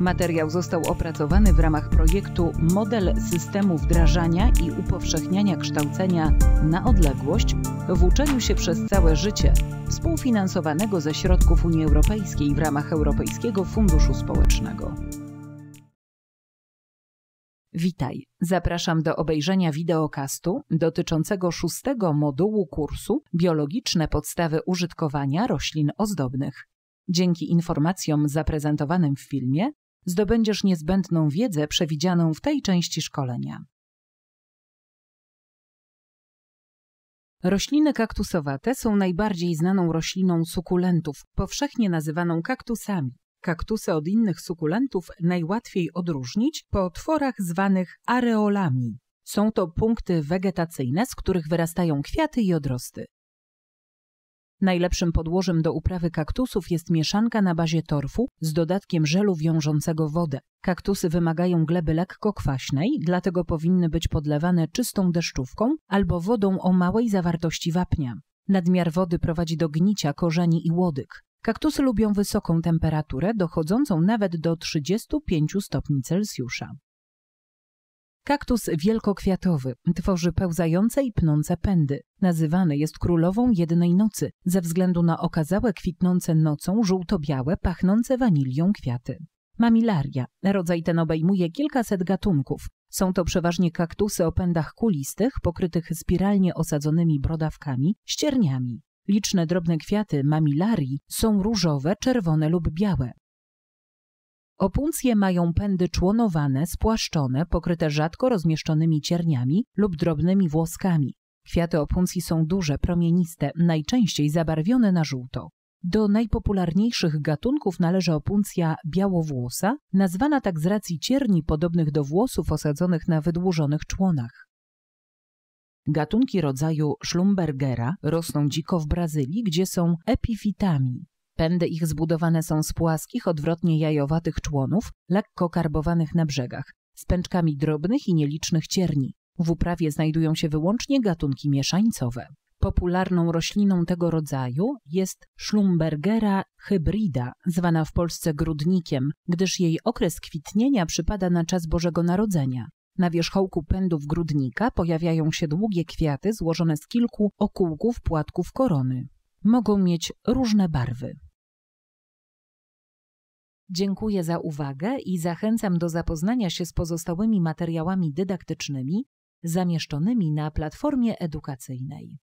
Materiał został opracowany w ramach projektu Model systemu wdrażania i upowszechniania kształcenia na odległość w uczeniu się przez całe życie, współfinansowanego ze środków Unii Europejskiej w ramach Europejskiego Funduszu Społecznego. Witaj, zapraszam do obejrzenia wideokastu dotyczącego szóstego modułu kursu Biologiczne podstawy użytkowania roślin ozdobnych. Dzięki informacjom zaprezentowanym w filmie zdobędziesz niezbędną wiedzę przewidzianą w tej części szkolenia. Rośliny kaktusowate są najbardziej znaną rośliną sukulentów, powszechnie nazywaną kaktusami. Kaktusy od innych sukulentów najłatwiej odróżnić po otworach zwanych areolami. Są to punkty wegetacyjne, z których wyrastają kwiaty i odrosty. Najlepszym podłożem do uprawy kaktusów jest mieszanka na bazie torfu z dodatkiem żelu wiążącego wodę. Kaktusy wymagają gleby lekko kwaśnej, dlatego powinny być podlewane czystą deszczówką albo wodą o małej zawartości wapnia. Nadmiar wody prowadzi do gnicia korzeni i łodyg. Kaktusy lubią wysoką temperaturę, dochodzącą nawet do 35 stopni Celsjusza. Kaktus wielkokwiatowy tworzy pełzające i pnące pędy. Nazywany jest królową jednej nocy ze względu na okazałe kwitnące nocą żółto-białe, pachnące wanilią kwiaty. Mamilaria. Rodzaj ten obejmuje kilkaset gatunków. Są to przeważnie kaktusy o pędach kulistych, pokrytych spiralnie osadzonymi brodawkami, ścierniami. Liczne drobne kwiaty mamilarii są różowe, czerwone lub białe. Opuncje mają pędy członowane, spłaszczone, pokryte rzadko rozmieszczonymi cierniami lub drobnymi włoskami. Kwiaty opuncji są duże, promieniste, najczęściej zabarwione na żółto. Do najpopularniejszych gatunków należy opuncja białowłosa, nazwana tak z racji cierni podobnych do włosów osadzonych na wydłużonych członach. Gatunki rodzaju Schlumbergera rosną dziko w Brazylii, gdzie są epifitami, Pędy ich zbudowane są z płaskich, odwrotnie jajowatych członów, lekko karbowanych na brzegach, z pęczkami drobnych i nielicznych cierni. W uprawie znajdują się wyłącznie gatunki mieszańcowe. Popularną rośliną tego rodzaju jest Schlumbergera hybrida, zwana w Polsce grudnikiem, gdyż jej okres kwitnienia przypada na czas Bożego Narodzenia. Na wierzchołku pędów grudnika pojawiają się długie kwiaty złożone z kilku okółków płatków korony mogą mieć różne barwy. Dziękuję za uwagę i zachęcam do zapoznania się z pozostałymi materiałami dydaktycznymi zamieszczonymi na platformie edukacyjnej.